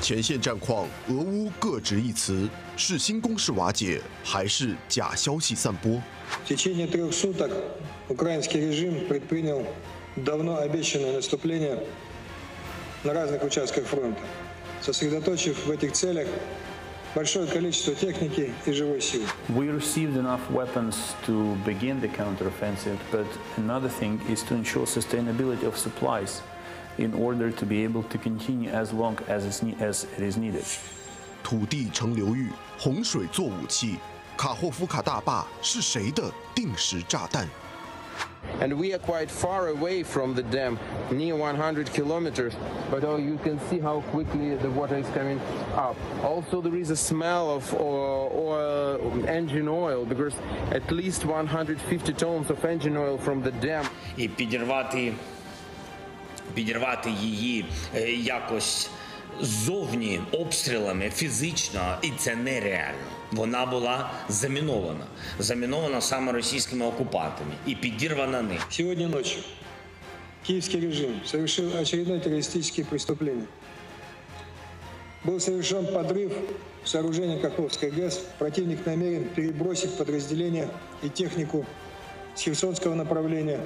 前线战况，俄乌各执一词，是新攻势瓦解，还是假消息散播？В течение трех суток украинский режим предпринял давно обещанное наступление на разных участках фронта, сосредоточив в этих целях большое количество техники и живой силы. We received enough weapons to begin the counteroffensive, but another thing is to ensure sustainability of supplies. in order to be able to continue as long as it is needed. 土地成流域，洪水做武器。卡霍夫卡大坝是谁的定时炸弹？And we are quite far away from the dam, near 100 kilometers. But oh, you can see how quickly the water is coming up. Also, there is a smell of uh, oil, engine oil, because at least 150 tons of engine oil from the dam. підірвати підірвати її якось ззовні обстрілами фізично, і це нереально. Вона була замінована, замінована саме російськими окупантами і підірвана ним. Сьогодні ночі київський режим совершив очередне терористичне преступлення. Был совершен подрыв сооружения Каховской ГЭС. Противник намерен перебросить подразделения и технику с Херсонского направления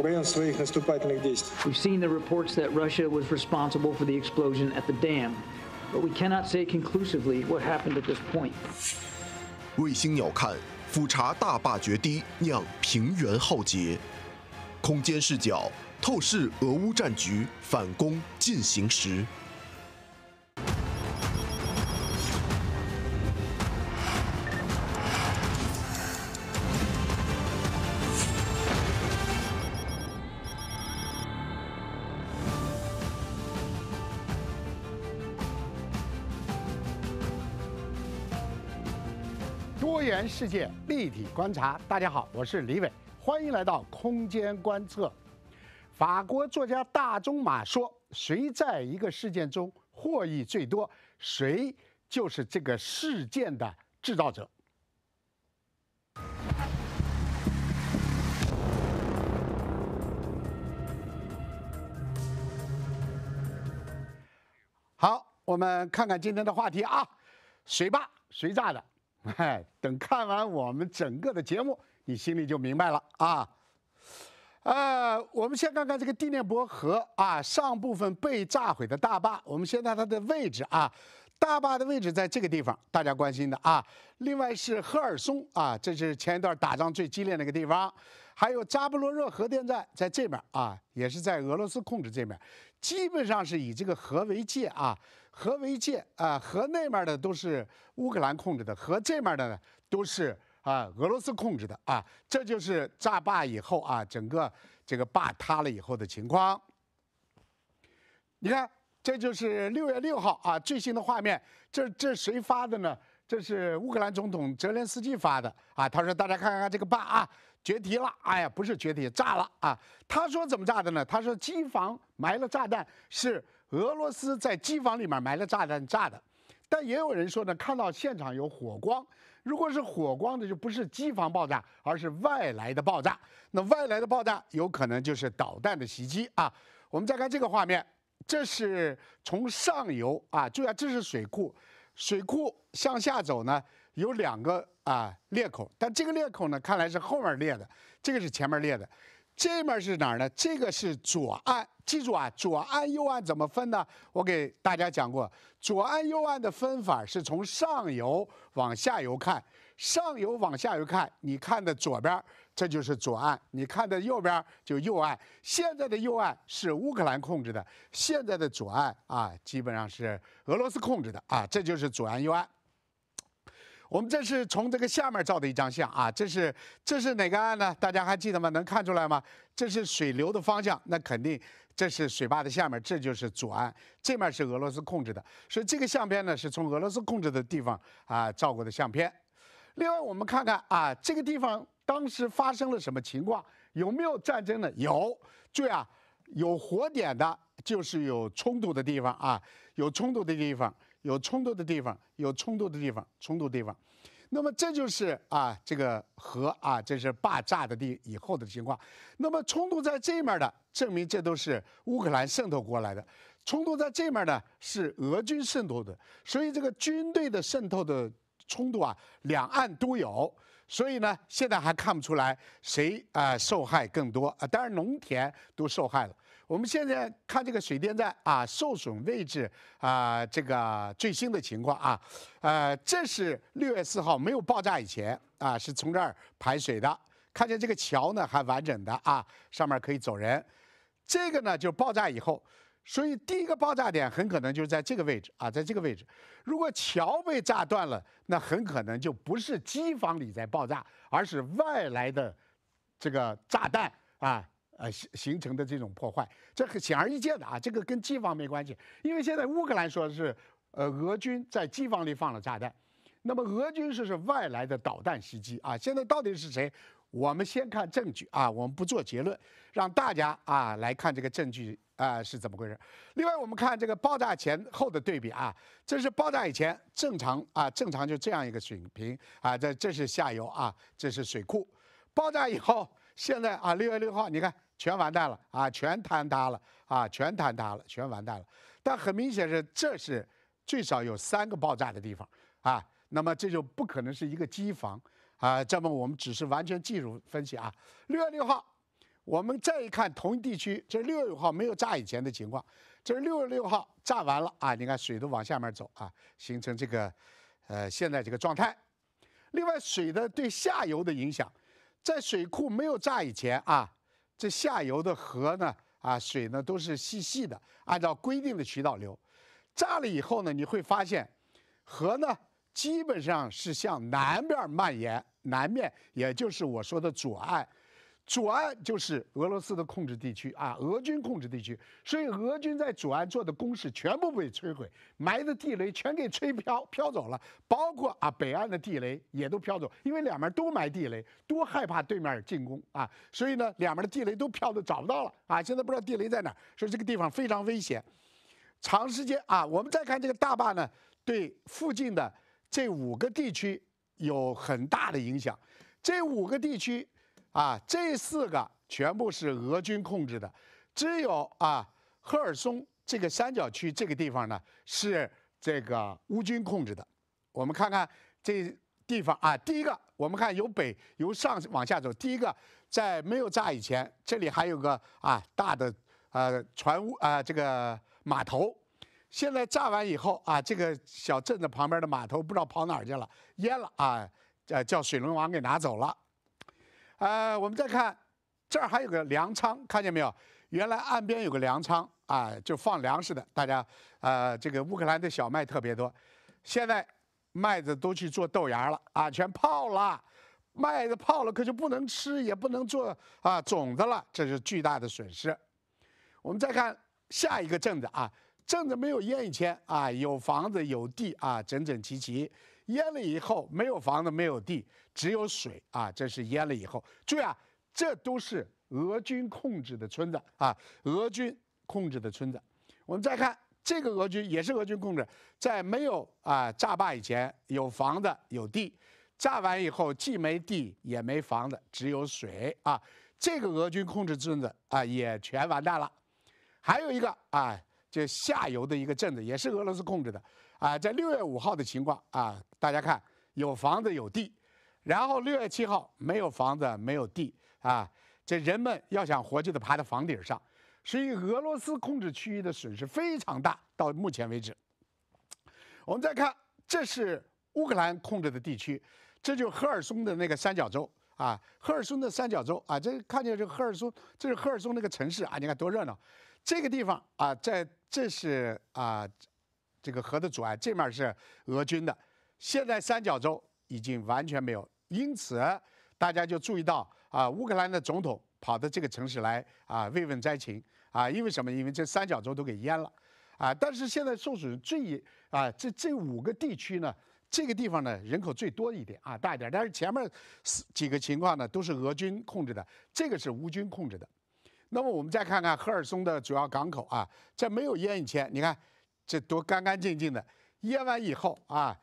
We've seen the reports that Russia was responsible for the explosion at the dam, but we cannot say conclusively what happened at this point. 卫星鸟瞰，俯察大坝决堤，酿平原浩劫。空间视角，透视俄乌战局，反攻进行时。全世界立体观察，大家好，我是李伟，欢迎来到空间观测。法国作家大仲马说：“谁在一个事件中获益最多，谁就是这个事件的制造者。”好，我们看看今天的话题啊，水坝谁炸的？哎，等看完我们整个的节目，你心里就明白了啊。呃，我们先看看这个地面伯河啊，上部分被炸毁的大坝，我们先看它的位置啊。大坝的位置在这个地方，大家关心的啊。另外是赫尔松啊，这是前一段打仗最激烈那个地方，还有扎布罗热核电站在这边啊，也是在俄罗斯控制这边，基本上是以这个河为界啊。河为界啊，河那面的都是乌克兰控制的，河这面的呢都是啊俄罗斯控制的啊。这就是炸坝以后啊，整个这个坝塌了以后的情况。你看，这就是六月六号啊最新的画面。这这谁发的呢？这是乌克兰总统泽连斯基发的啊。他说：“大家看看这个坝啊，决堤了！哎呀，不是决堤，炸了啊。”他说怎么炸的呢？他说机房埋了炸弹是。俄罗斯在机房里面埋了炸弹炸的，但也有人说呢，看到现场有火光，如果是火光的就不是机房爆炸，而是外来的爆炸。那外来的爆炸有可能就是导弹的袭击啊。我们再看这个画面，这是从上游啊，注意啊，这是水库，水库向下走呢有两个啊裂口，但这个裂口呢看来是后面裂的，这个是前面裂的。这面是哪儿呢？这个是左岸，记住啊，左岸右岸怎么分呢？我给大家讲过，左岸右岸的分法是从上游往下游看，上游往下游看，你看的左边这就是左岸，你看的右边就右岸。现在的右岸是乌克兰控制的，现在的左岸啊，基本上是俄罗斯控制的啊，这就是左岸右岸。我们这是从这个下面照的一张相啊，这是这是哪个岸呢？大家还记得吗？能看出来吗？这是水流的方向，那肯定这是水坝的下面，这就是左岸，这面是俄罗斯控制的，所以这个相片呢是从俄罗斯控制的地方啊照过的相片。另外我们看看啊，这个地方当时发生了什么情况？有没有战争呢？有，注意啊，有火点的就是有冲突的地方啊，有冲突的地方。有冲突的地方，有冲突的地方，冲突地方。那么这就是啊，这个河啊，这是霸炸的地以后的情况。那么冲突在这面的，证明这都是乌克兰渗透过来的；冲突在这面呢，是俄军渗透的。所以这个军队的渗透的冲突啊，两岸都有。所以呢，现在还看不出来谁啊受害更多啊，当然农田都受害了。我们现在看这个水电站啊，受损位置啊，这个最新的情况啊，呃，这是六月四号没有爆炸以前啊，是从这儿排水的，看见这个桥呢还完整的啊，上面可以走人。这个呢就爆炸以后，所以第一个爆炸点很可能就是在这个位置啊，在这个位置。如果桥被炸断了，那很可能就不是机房里在爆炸，而是外来的这个炸弹啊。呃形形成的这种破坏，这很显而易见的啊，这个跟机房没关系，因为现在乌克兰说是呃俄军在机房里放了炸弹，那么俄军说是外来的导弹袭击啊，现在到底是谁？我们先看证据啊，我们不做结论，让大家啊来看这个证据啊是怎么回事。另外我们看这个爆炸前后的对比啊，这是爆炸以前正常啊正常就这样一个水平啊，这这是下游啊，这是水库，爆炸以后现在啊六月六号你看。全完蛋了啊！全坍塌了啊！全坍塌了，全完蛋了。但很明显是，这是最少有三个爆炸的地方啊。那么这就不可能是一个机房啊。这么我们只是完全技术分析啊。六月六号，我们再一看同一地区，这是六月六号没有炸以前的情况，这是六月六号炸完了啊。你看水都往下面走啊，形成这个呃现在这个状态。另外水的对下游的影响，在水库没有炸以前啊。这下游的河呢，啊，水呢都是细细的，按照规定的渠道流。炸了以后呢，你会发现，河呢基本上是向南边蔓延，南面也就是我说的左岸。左岸就是俄罗斯的控制地区啊，俄军控制地区，所以俄军在左岸做的工事全部被摧毁，埋的地雷全给吹飘飘走了，包括啊北岸的地雷也都飘走，因为两边都埋地雷，都害怕对面进攻啊，所以呢两边的地雷都飘的找不到了啊，现在不知道地雷在哪，所以这个地方非常危险。长时间啊，我们再看这个大坝呢，对附近的这五个地区有很大的影响，这五个地区。啊，这四个全部是俄军控制的，只有啊赫尔松这个三角区这个地方呢是这个乌军控制的。我们看看这地方啊，第一个我们看由北由上往下走，第一个在没有炸以前，这里还有个啊大的呃船坞啊这个码头，现在炸完以后啊，这个小镇子旁边的码头不知道跑哪去了，淹了啊，呃叫水龙王给拿走了。呃，我们再看这儿还有个粮仓，看见没有？原来岸边有个粮仓啊，就放粮食的。大家啊，这个乌克兰的小麦特别多，现在麦子都去做豆芽了啊，全泡了。麦子泡了可就不能吃，也不能做啊种子了，这是巨大的损失。我们再看下一个镇子啊，镇子没有烟以前啊，有房子有地啊，整整齐齐。淹了以后没有房子没有地，只有水啊！这是淹了以后。注意啊，这都是俄军控制的村子啊，俄军控制的村子。我们再看这个俄军也是俄军控制，在没有啊炸坝以前有房子有地，炸完以后既没地也没房子，只有水啊。这个俄军控制村子啊也全完蛋了。还有一个啊，就下游的一个镇子也是俄罗斯控制的。啊，在六月五号的情况啊，大家看有房子有地，然后六月七号没有房子没有地啊，这人们要想活就得爬到房顶上，所以俄罗斯控制区域的损失非常大。到目前为止，我们再看，这是乌克兰控制的地区，这就赫尔松的那个三角洲啊，赫尔松的三角洲啊，这看见这赫尔松，这是赫尔松那个城市啊，你看多热闹，这个地方啊，在这是啊。这个河的阻碍，这面是俄军的。现在三角洲已经完全没有，因此大家就注意到啊，乌克兰的总统跑到这个城市来啊慰问灾情啊，因为什么？因为这三角洲都给淹了啊。但是现在受损最啊，这这五个地区呢，这个地方呢人口最多一点啊，大一点。但是前面四几个情况呢都是俄军控制的，这个是乌军控制的。那么我们再看看赫尔松的主要港口啊，在没有淹以前，你看。这多干干净净的，淹完以后啊，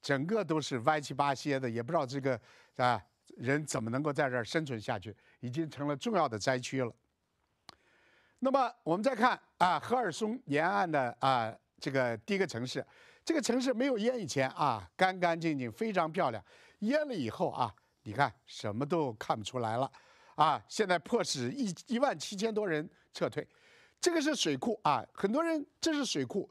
整个都是歪七八斜的，也不知道这个啊人怎么能够在这儿生存下去，已经成了重要的灾区了。那么我们再看啊，赫尔松沿岸的啊这个第一个城市，这个城市没有淹以前啊，干干净净，非常漂亮。淹了以后啊，你看什么都看不出来了，啊，现在迫使一一万七千多人撤退。这个是水库啊，很多人这是水库。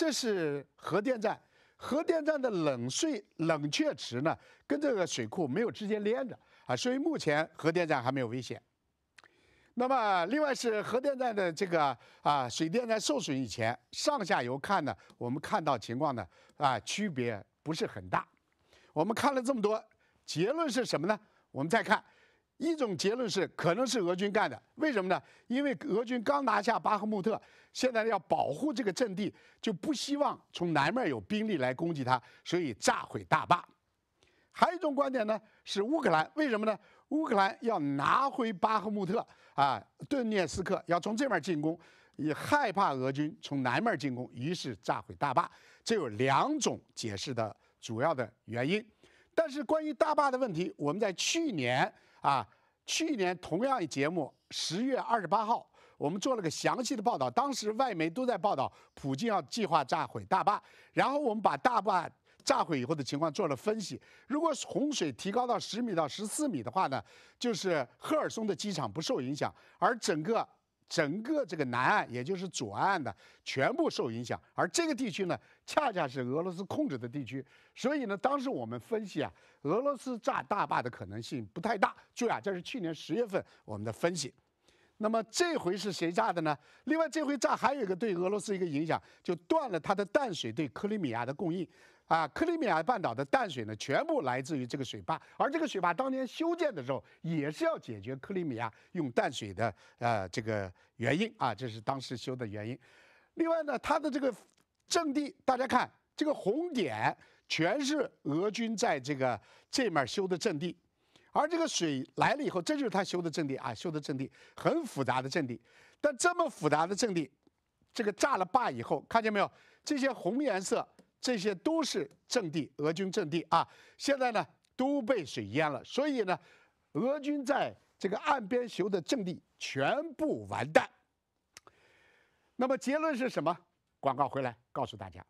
这是核电站，核电站的冷碎冷却池呢，跟这个水库没有直接连着啊，所以目前核电站还没有危险。那么，另外是核电站的这个啊水电站受损以前，上下游看呢，我们看到情况呢啊，区别不是很大。我们看了这么多，结论是什么呢？我们再看。一种结论是可能是俄军干的，为什么呢？因为俄军刚拿下巴赫穆特，现在要保护这个阵地，就不希望从南面有兵力来攻击它，所以炸毁大坝。还有一种观点呢，是乌克兰，为什么呢？乌克兰要拿回巴赫穆特啊，顿涅斯克要从这面进攻，也害怕俄军从南面进攻，于是炸毁大坝。这有两种解释的主要的原因。但是关于大坝的问题，我们在去年。啊，去年同样一节目，十月二十八号，我们做了个详细的报道。当时外媒都在报道普京要计划炸毁大坝，然后我们把大坝炸毁以后的情况做了分析。如果洪水提高到十米到十四米的话呢，就是赫尔松的机场不受影响，而整个。整个这个南岸，也就是左岸的全部受影响，而这个地区呢，恰恰是俄罗斯控制的地区，所以呢，当时我们分析啊，俄罗斯炸大坝的可能性不太大。注意啊，这是去年十月份我们的分析。那么这回是谁炸的呢？另外，这回炸还有一个对俄罗斯一个影响，就断了它的淡水对克里米亚的供应。啊，克里米亚半岛的淡水呢，全部来自于这个水坝，而这个水坝当年修建的时候，也是要解决克里米亚用淡水的呃这个原因啊，这是当时修的原因。另外呢，它的这个阵地，大家看这个红点，全是俄军在这个这面修的阵地，而这个水来了以后，这就是他修的阵地啊，修的阵地很复杂的阵地，但这么复杂的阵地，这个炸了坝以后，看见没有这些红颜色？这些都是阵地，俄军阵地啊！现在呢都被水淹了，所以呢，俄军在这个岸边修的阵地全部完蛋。那么结论是什么？广告回来告诉大家。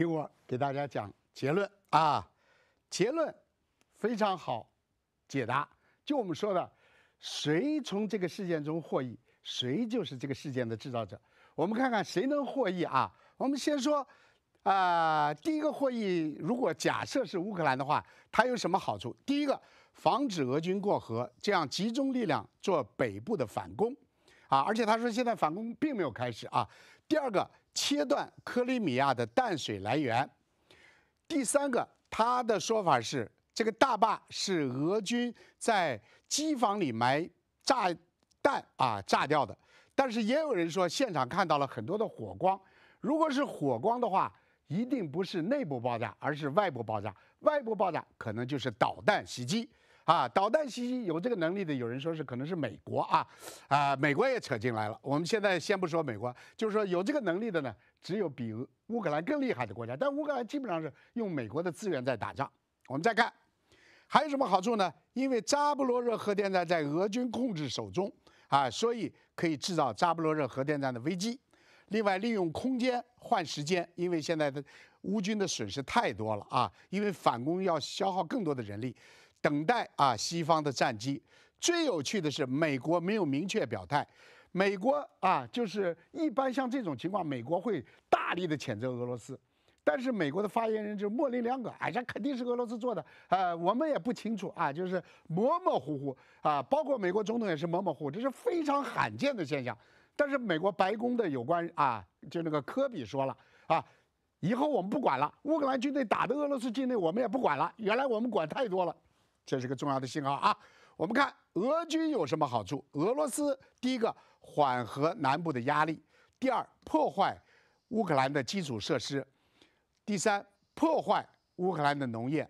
听我给大家讲结论啊，结论非常好解答。就我们说的，谁从这个事件中获益，谁就是这个事件的制造者。我们看看谁能获益啊？我们先说，啊，第一个获益，如果假设是乌克兰的话，它有什么好处？第一个，防止俄军过河，这样集中力量做北部的反攻，啊，而且他说现在反攻并没有开始啊。第二个。切断克里米亚的淡水来源。第三个，他的说法是，这个大坝是俄军在机房里埋炸弹啊炸掉的。但是也有人说，现场看到了很多的火光。如果是火光的话，一定不是内部爆炸，而是外部爆炸。外部爆炸可能就是导弹袭击。啊，导弹袭击有这个能力的，有人说是可能是美国啊，啊，美国也扯进来了。我们现在先不说美国，就是说有这个能力的呢，只有比乌克兰更厉害的国家。但乌克兰基本上是用美国的资源在打仗。我们再看还有什么好处呢？因为扎布罗热核电站在俄军控制手中啊，所以可以制造扎布罗热核电站的危机。另外，利用空间换时间，因为现在的乌军的损失太多了啊，因为反攻要消耗更多的人力。等待啊，西方的战机。最有趣的是，美国没有明确表态。美国啊，就是一般像这种情况，美国会大力的谴责俄罗斯。但是美国的发言人就模棱两可，哎，这肯定是俄罗斯做的，呃，我们也不清楚啊，就是模模糊糊啊。包括美国总统也是模模糊，这是非常罕见的现象。但是美国白宫的有关啊，就那个科比说了啊，以后我们不管了，乌克兰军队打的俄罗斯境内，我们也不管了。原来我们管太多了。这是个重要的信号啊！我们看俄军有什么好处？俄罗斯第一个缓和南部的压力，第二破坏乌克兰的基础设施，第三破坏乌克兰的农业，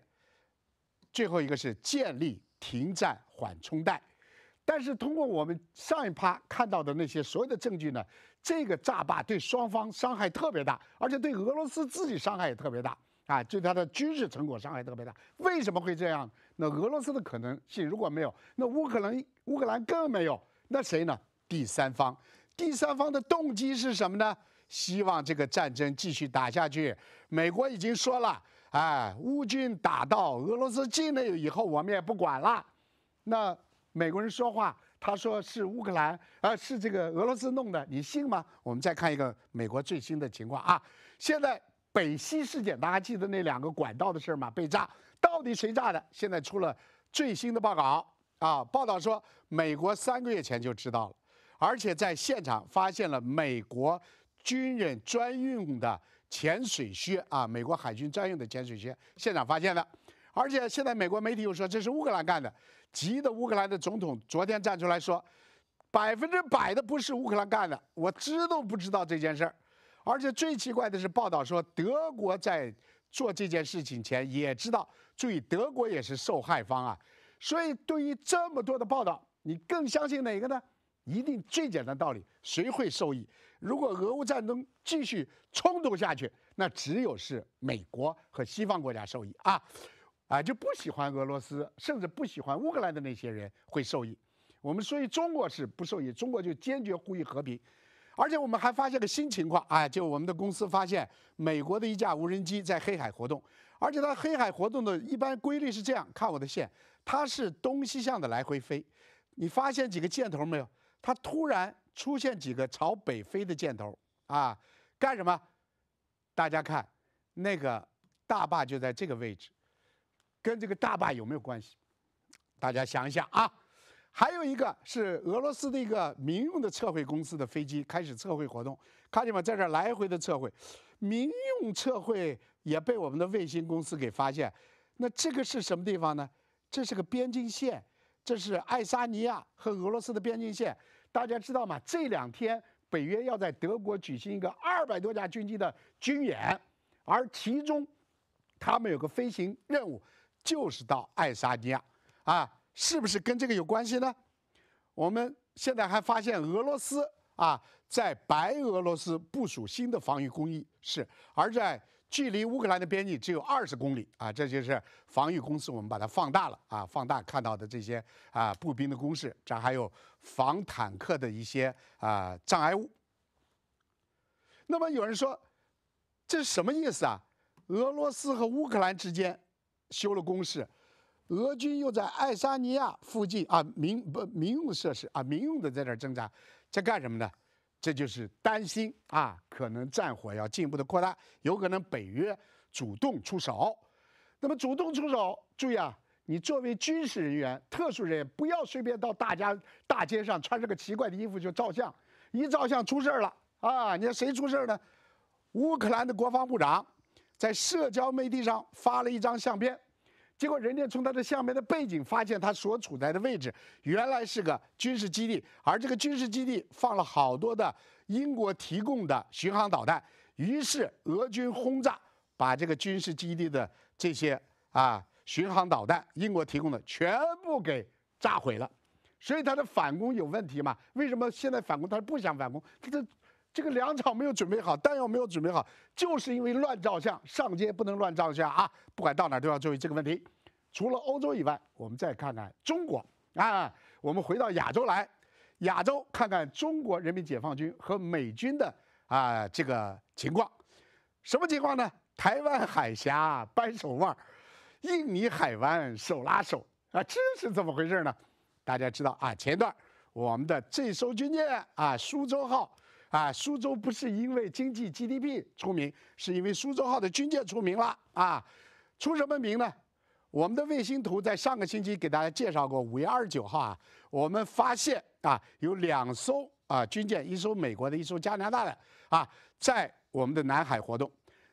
最后一个是建立停战缓冲带。但是通过我们上一趴看到的那些所有的证据呢，这个炸坝对双方伤害特别大，而且对俄罗斯自己伤害也特别大啊！对它的军事成果伤害特别大。为什么会这样？那俄罗斯的可能性如果没有，那乌克兰乌克兰更没有。那谁呢？第三方，第三方的动机是什么呢？希望这个战争继续打下去。美国已经说了，哎，乌军打到俄罗斯境内以后，我们也不管了。那美国人说话，他说是乌克兰，呃，是这个俄罗斯弄的，你信吗？我们再看一个美国最新的情况啊，现在北溪事件，大家记得那两个管道的事儿吗？被炸。到底谁炸的？现在出了最新的报告啊！报道说，美国三个月前就知道了，而且在现场发现了美国军人专用的潜水靴啊，美国海军专用的潜水靴，现场发现的。而且现在美国媒体又说这是乌克兰干的，急得乌克兰的总统昨天站出来说，百分之百的不是乌克兰干的，我知都不知道这件事儿。而且最奇怪的是，报道说德国在做这件事情前也知道。注意，德国也是受害方啊，所以对于这么多的报道，你更相信哪个呢？一定最简单道理，谁会受益？如果俄乌战争继续冲突下去，那只有是美国和西方国家受益啊，啊就不喜欢俄罗斯，甚至不喜欢乌克兰的那些人会受益。我们所以中国是不受益，中国就坚决呼吁和平。而且我们还发现个新情况啊，就我们的公司发现美国的一架无人机在黑海活动。而且它黑海活动的一般规律是这样，看我的线，它是东西向的来回飞。你发现几个箭头没有？它突然出现几个朝北飞的箭头啊？干什么？大家看，那个大坝就在这个位置，跟这个大坝有没有关系？大家想一想啊。还有一个是俄罗斯的一个民用的测绘公司的飞机开始测绘活动，看见吗？在这来回的测绘，民用测绘。也被我们的卫星公司给发现，那这个是什么地方呢？这是个边境线，这是爱沙尼亚和俄罗斯的边境线。大家知道吗？这两天北约要在德国举行一个二百多架军机的军演，而其中他们有个飞行任务就是到爱沙尼亚，啊，是不是跟这个有关系呢？我们现在还发现俄罗斯啊在白俄罗斯部署新的防御工艺，是而在。距离乌克兰的边境只有二十公里啊！这就是防御工事，我们把它放大了啊，放大看到的这些啊步兵的工事，这还有防坦克的一些啊障碍物。那么有人说，这是什么意思啊？俄罗斯和乌克兰之间修了工事，俄军又在爱沙尼亚附近啊民不民用设施啊民用的在这挣扎，在干什么呢？这就是担心啊，可能战火要进一步的扩大，有可能北约主动出手。那么主动出手，注意啊，你作为军事人员、特殊人员，不要随便到大家大街上穿着个奇怪的衣服就照相，一照相出事儿了啊！你看谁出事儿呢？乌克兰的国防部长在社交媒体上发了一张相片。结果人家从他的下面的背景发现，他所处在的位置原来是个军事基地，而这个军事基地放了好多的英国提供的巡航导弹。于是俄军轰炸，把这个军事基地的这些啊巡航导弹，英国提供的全部给炸毁了。所以他的反攻有问题嘛？为什么现在反攻？他不想反攻，他这个粮草没有准备好，弹药没有准备好，就是因为乱照相。上街不能乱照相啊，不管到哪都要注意这个问题。除了欧洲以外，我们再看看中国啊，我们回到亚洲来，亚洲看看中国人民解放军和美军的啊这个情况，什么情况呢？台湾海峡扳手腕，印尼海湾手拉手啊，这是怎么回事呢？大家知道啊，前段我们的这艘军舰啊，苏州号。啊，苏州不是因为经济 GDP 出名，是因为“苏州号”的军舰出名了啊！出什么名呢？我们的卫星图在上个星期给大家介绍过，五月二十九号啊，我们发现啊，有两艘啊军舰，一艘美国的，一艘加拿大的啊，在我们的南海活动。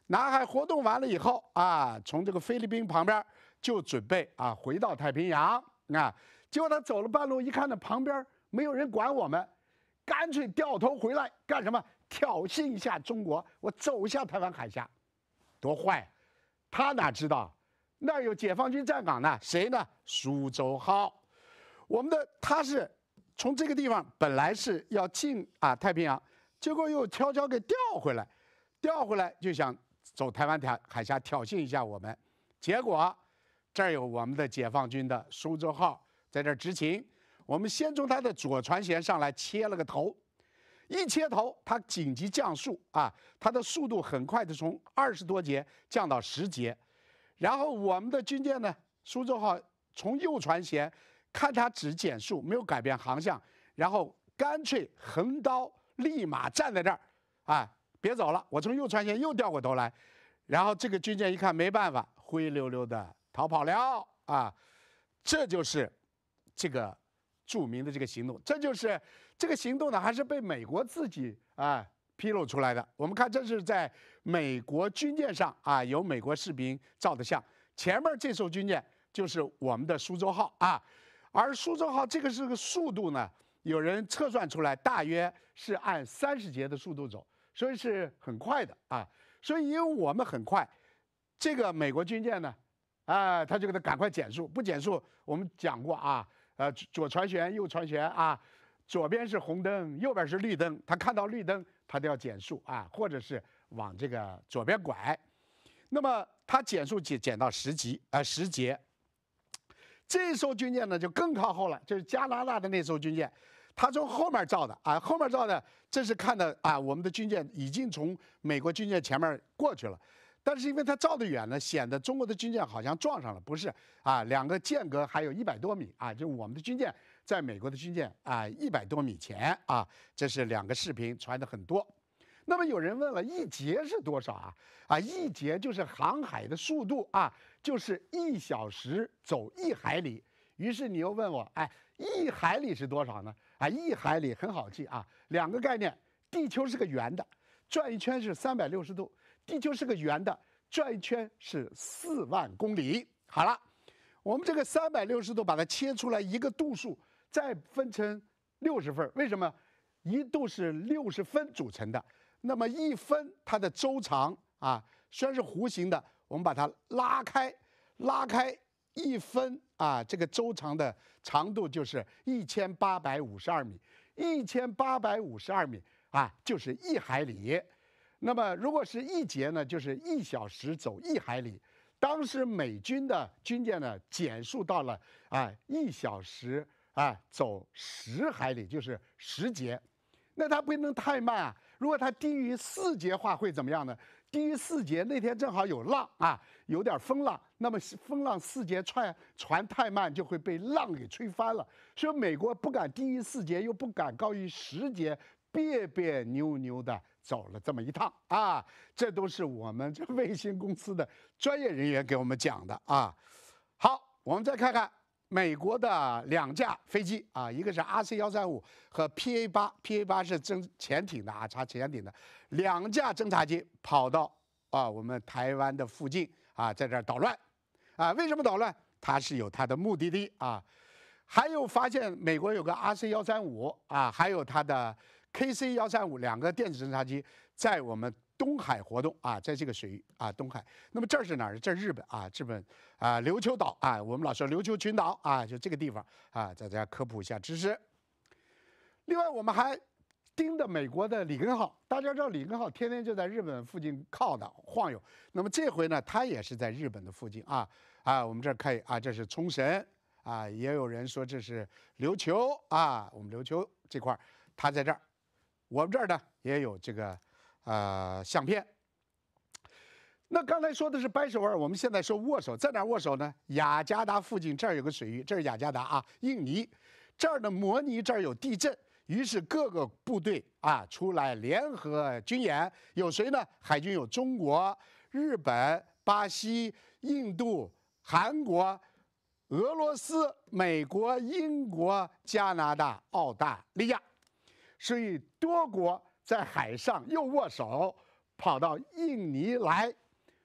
南海活动完了以后啊，从这个菲律宾旁边就准备啊回到太平洋啊，结果他走了半路，一看那旁边没有人管我们。干脆掉头回来干什么？挑衅一下中国，我走向台湾海峡，多坏！他哪知道，那儿有解放军站岗呢？谁呢？苏州号，我们的他是从这个地方本来是要进啊太平洋，结果又悄悄给调回来，调回来就想走台湾海海峡挑衅一下我们，结果这儿有我们的解放军的苏州号在这执勤。我们先从它的左船舷上来切了个头，一切头，它紧急降速啊，它的速度很快的从二十多节降到十节，然后我们的军舰呢，苏州号从右船舷看他只减速，没有改变航向，然后干脆横刀立马站在这儿啊，别走了，我从右船舷又掉过头来，然后这个军舰一看没办法，灰溜溜的逃跑了啊，这就是这个。著名的这个行动，这就是这个行动呢，还是被美国自己啊披露出来的。我们看，这是在美国军舰上啊，有美国士兵照的相。前面这艘军舰就是我们的“苏州号”啊，而“苏州号”这个是个速度呢，有人测算出来大约是按三十节的速度走，所以是很快的啊。所以，因为我们很快，这个美国军舰呢，啊，他就给他赶快减速，不减速，我们讲过啊。呃，左传旋，右传旋啊，左边是红灯，右边是绿灯，他看到绿灯，他都要减速啊，或者是往这个左边拐。那么他减速减减到十级啊，十节，这艘军舰呢就更靠后了，就是加拿大的那艘军舰，它从后面照的啊，后面照的，这是看到啊，我们的军舰已经从美国军舰前面过去了。但是因为它照得远呢，显得中国的军舰好像撞上了，不是啊，两个间隔还有一百多米啊，就我们的军舰在美国的军舰啊，一百多米前啊，这是两个视频传的很多。那么有人问了，一节是多少啊？啊，一节就是航海的速度啊，就是一小时走一海里。于是你又问我，哎，一海里是多少呢？啊，一海里很好记啊，两个概念，地球是个圆的，转一圈是三百六十度。地球是个圆的，转一圈是四万公里。好了，我们这个三百六十度把它切出来一个度数，再分成六十份。为什么？一度是六十分组成的。那么一分它的周长啊，虽然是弧形的，我们把它拉开，拉开一分啊，这个周长的长度就是一千八百五十二米。一千八百五十二米啊，就是一海里。那么，如果是一节呢，就是一小时走一海里。当时美军的军舰呢，减速到了啊，一小时啊，走十海里，就是十节。那它不能太慢啊，如果它低于四节话，会怎么样呢？低于四节，那天正好有浪啊，有点风浪。那么风浪四节，船船太慢就会被浪给吹翻了。所以美国不敢低于四节，又不敢高于十节。别别扭扭的走了这么一趟啊，这都是我们这卫星公司的专业人员给我们讲的啊。好，我们再看看美国的两架飞机啊，一个是 R C 幺三五和 P A 八，P A 八是侦潜艇的啊，查潜艇的。两架侦察机跑到啊我们台湾的附近啊，在这儿捣乱啊。为什么捣乱？它是有它的目的地啊。还有发现美国有个 R C 幺三五啊，还有它的。K C 幺三五两个电子侦察机在我们东海活动啊，在这个水域啊，东海。那么这是哪儿？这是日本啊，日本啊，琉球岛啊。我们老说琉球群岛啊，就这个地方啊，大家科普一下知识。另外，我们还盯着美国的里根号。大家知道里根号天天就在日本附近靠的晃悠。那么这回呢，它也是在日本的附近啊啊。我们这儿以啊，这是冲绳啊，也有人说这是琉球啊。我们琉球这块，它在这儿。我们这儿呢也有这个，呃，相片。那刚才说的是掰手腕，我们现在说握手，在哪握手呢？雅加达附近这儿有个水域，这是雅加达啊，印尼。这儿的摩尼这儿有地震，于是各个部队啊出来联合军演，有谁呢？海军有中国、日本、巴西、印度、韩国、俄罗斯、美国、英国、加拿大、澳大利亚。所以多国在海上又握手，跑到印尼来，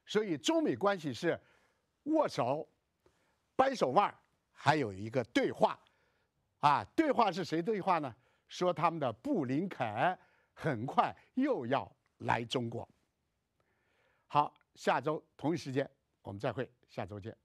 所以中美关系是握手、掰手腕，还有一个对话。啊，对话是谁对话呢？说他们的布林肯很快又要来中国。好，下周同一时间我们再会，下周见。